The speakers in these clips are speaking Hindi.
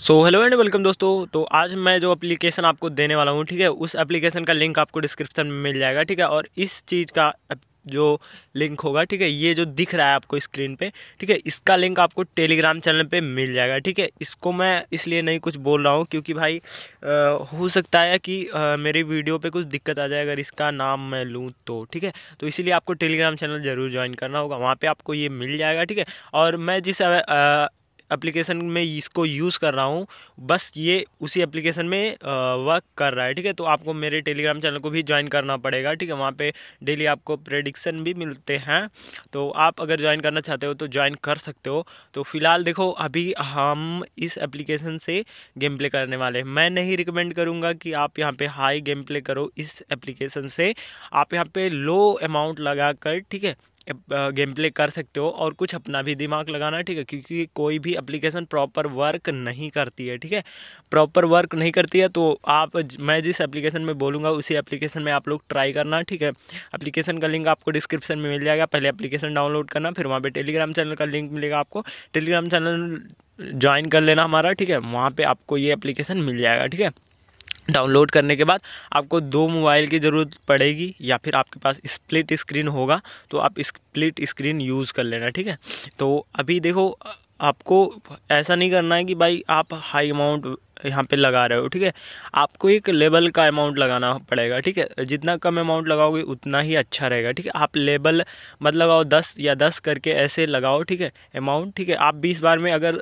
सो हेलो एंड वेलकम दोस्तों तो आज मैं जो एप्लीकेशन आपको देने वाला हूँ ठीक है उस एप्लीकेशन का लिंक आपको डिस्क्रिप्शन में मिल जाएगा ठीक है और इस चीज़ का जो लिंक होगा ठीक है ये जो दिख रहा है आपको स्क्रीन पे ठीक है इसका लिंक आपको टेलीग्राम चैनल पे मिल जाएगा ठीक है इसको मैं इसलिए नहीं कुछ बोल रहा हूँ क्योंकि भाई आ, हो सकता है कि आ, मेरी वीडियो पे कुछ दिक्कत आ जाए अगर इसका नाम मैं लूँ तो ठीक है तो इसीलिए आपको टेलीग्राम चैनल ज़रूर ज्वाइन करना होगा वहाँ पर आपको ये मिल जाएगा ठीक है और मैं जिस एप्लीकेशन में इसको यूज़ कर रहा हूँ बस ये उसी एप्लीकेशन में वर्क कर रहा है ठीक है तो आपको मेरे टेलीग्राम चैनल को भी ज्वाइन करना पड़ेगा ठीक है वहाँ पे डेली आपको प्रेडिक्शन भी मिलते हैं तो आप अगर ज्वाइन करना चाहते हो तो ज्वाइन कर सकते हो तो फिलहाल देखो अभी हम इस एप्लीकेशन से गेम प्ले करने वाले हैं मैं नहीं रिकमेंड करूँगा कि आप यहाँ पर हाई गेम प्ले करो इस एप्लीकेशन से आप यहाँ पर लो अमाउंट लगा कर ठीक है गेम प्ले कर सकते हो और कुछ अपना भी दिमाग लगाना ठीक है क्योंकि कोई भी एप्लीकेशन प्रॉपर वर्क नहीं करती है ठीक है प्रॉपर वर्क नहीं करती है तो आप मैं जिस एप्लीकेशन में बोलूँगा उसी एप्लीकेशन में आप लोग ट्राई करना ठीक है एप्लीकेशन का लिंक आपको डिस्क्रिप्शन में मिल जाएगा पहले एप्लीकेशन डाउनलोड करना फिर वहाँ पर टेलीग्राम चैनल का लिंक मिलेगा आपको टेलीग्राम चैनल ज्वाइन कर लेना हमारा ठीक है वहाँ पर आपको ये एप्लीकेशन मिल जाएगा ठीक है डाउनलोड करने के बाद आपको दो मोबाइल की ज़रूरत पड़ेगी या फिर आपके पास स्प्लिट स्क्रीन होगा तो आप स्प्लिट स्क्रीन यूज़ कर लेना ठीक है तो अभी देखो आपको ऐसा नहीं करना है कि भाई आप हाई अमाउंट यहाँ पे लगा रहे हो ठीक है आपको एक लेबल का अमाउंट लगाना पड़ेगा ठीक है जितना कम अमाउंट लगाओगे उतना ही अच्छा रहेगा ठीक है आप लेबल मत लगाओ दस या दस करके ऐसे लगाओ ठीक है अमाउंट ठीक है आप बीस बार में अगर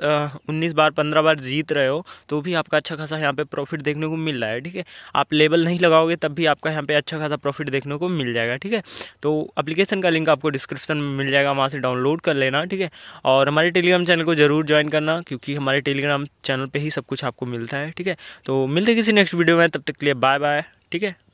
उन्नीस बार पंद्रह बार जीत रहे हो तो भी आपका अच्छा खासा यहाँ पर प्रॉफिट देखने को मिल रहा है ठीक है आप लेबल नहीं लगाओगे तब भी आपका यहाँ पर अच्छा खासा प्रॉफिट देखने को मिल जाएगा ठीक है तो अप्लीकेशन का लिंक आपको डिस्क्रिप्शन में मिल जाएगा वहाँ से डाउनलोड कर लेना ठीक है और हमारे टेलीग्राम चैनल को ज़रूर ज्वाइन करना क्योंकि हमारे टेलीग्राम चैनल पर ही सब कुछ आपको मिल मिलता है ठीक है तो मिलते किसी नेक्स्ट वीडियो में तब तक के लिए बाय बाय ठीक है